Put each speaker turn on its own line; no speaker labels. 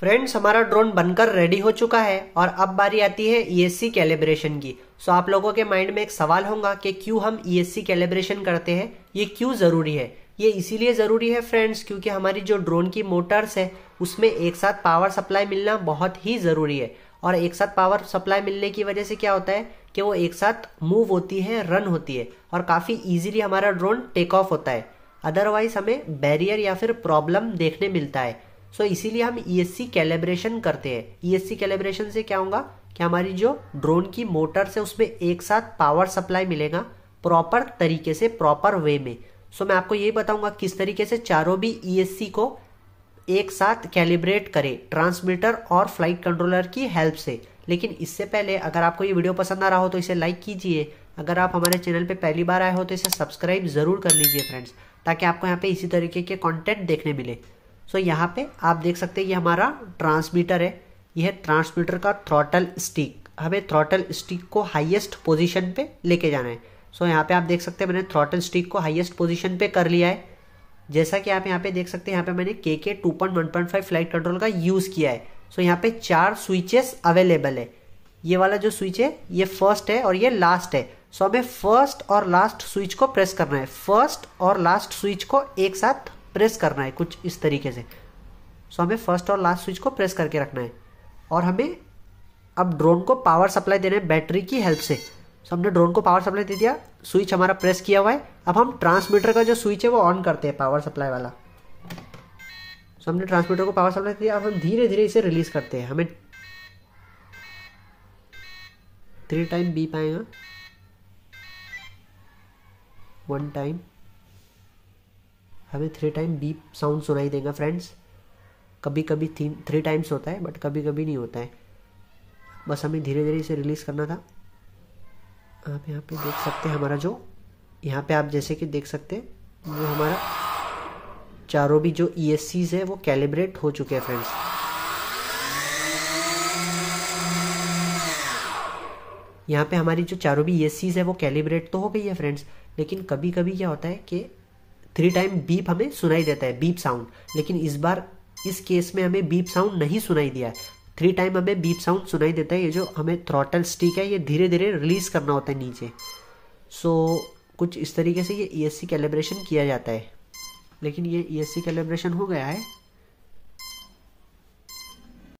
friends हमारा drone बनकर ready हो चुका है और अब बारी आती है ई e कैलिब्रेशन की सो आप लोगों के माइंड में एक सवाल होगा कि क्यों हम ई e कैलिब्रेशन करते हैं ये क्यों ज़रूरी है ये इसीलिए ज़रूरी है फ्रेंड्स क्योंकि हमारी जो ड्रोन की मोटर्स है उसमें एक साथ पावर सप्लाई मिलना बहुत ही ज़रूरी है और एक साथ पावर सप्लाई मिलने की वजह से क्या होता है कि वो एक साथ मूव होती है रन होती है और काफ़ी ईजिली हमारा ड्रोन टेक ऑफ होता है अदरवाइज हमें बैरियर या फिर प्रॉब्लम देखने मिलता है सो so, इसीलिए हम ई एस सी कैलेब्रेशन करते हैं ई एस सी कैलेब्रेशन से क्या होगा कि हमारी जो ड्रोन की मोटर से उसमें एक साथ पावर सप्लाई मिलेगा प्रॉपर तरीके से प्रॉपर वे में सो so, मैं आपको ये बताऊंगा किस तरीके से चारों भी ई e को एक साथ कैलिब्रेट करें ट्रांसमीटर और फ्लाइट कंट्रोलर की हेल्प से लेकिन इससे पहले अगर आपको ये वीडियो पसंद आ रहा हो तो इसे लाइक कीजिए अगर आप हमारे चैनल पे पहली बार आए हो तो इसे सब्सक्राइब ज़रूर कर लीजिए फ्रेंड्स ताकि आपको यहाँ पे इसी तरीके के कंटेंट देखने मिले सो so, यहाँ पे आप देख सकते हैं ये हमारा ट्रांसमीटर है यह ट्रांसमीटर का थ्रॉटल स्टिक हमें थ्रॉटल स्टिक को हाईएस्ट पोजीशन पे लेके जाना है सो so, यहाँ पे आप देख सकते हैं मैंने थ्रॉटल स्टिक को हाईएस्ट पोजीशन पे कर लिया है जैसा कि आप यहाँ पे देख सकते हैं यहाँ पे मैंने K K two point one point five flight control का यूज़ किया है सो so, यहाँ पे चार स्विचेस अवेलेबल है ये वाला जो स्विच है ये फर्स्ट है और ये लास्ट है सो so, हमें फर्स्ट और लास्ट स्विच को प्रेस करना है फर्स्ट और लास्ट स्विच को एक साथ प्रेस करना है कुछ इस तरीके से सो हमें फर्स्ट और लास्ट स्विच को प्रेस करके रखना है और हमें अब ड्रोन को पावर सप्लाई देना है बैटरी की हेल्प से सो हमने ड्रोन को पावर सप्लाई दे दिया स्विच हमारा प्रेस किया हुआ है अब हम ट्रांसमीटर का जो स्विच है वो ऑन करते हैं पावर सप्लाई वाला सो हमने ट्रांसमीटर को पावर सप्लाई दिया अब हम धीरे धीरे इसे रिलीज़ करते हैं हमें थ्री टाइम बी पाएगा वन टाइम हमें थ्री टाइम बीप साउंड सुनाई देगा फ्रेंड्स कभी कभी थी थ्री टाइम्स होता है बट कभी कभी नहीं होता है बस हमें धीरे धीरे इसे रिलीज़ करना था आप यहाँ पे देख सकते हैं हमारा जो यहाँ पे आप जैसे कि देख सकते हैं जो हमारा चारों भी जो ई एस सीज़ है वो कैलिब्रेट हो चुके हैं फ्रेंड्स यहाँ पे हमारी जो चारों भी ई एस सीज़ है वो कैलिब्रेट तो हो गई है फ्रेंड्स लेकिन कभी कभी क्या होता है कि थ्री टाइम बीप हमें सुनाई देता है बीप साउंड लेकिन इस बार इस केस में हमें बीप साउंड नहीं सुनाई दिया है थ्री टाइम हमें बीप साउंड सुनाई देता है ये जो हमें थ्रॉटल स्टिक है ये धीरे धीरे रिलीज़ करना होता है नीचे सो so, कुछ इस तरीके से ये ई एस सी कैलिब्रेशन किया जाता है लेकिन ये ई एस सी कैलिब्रेशन हो गया है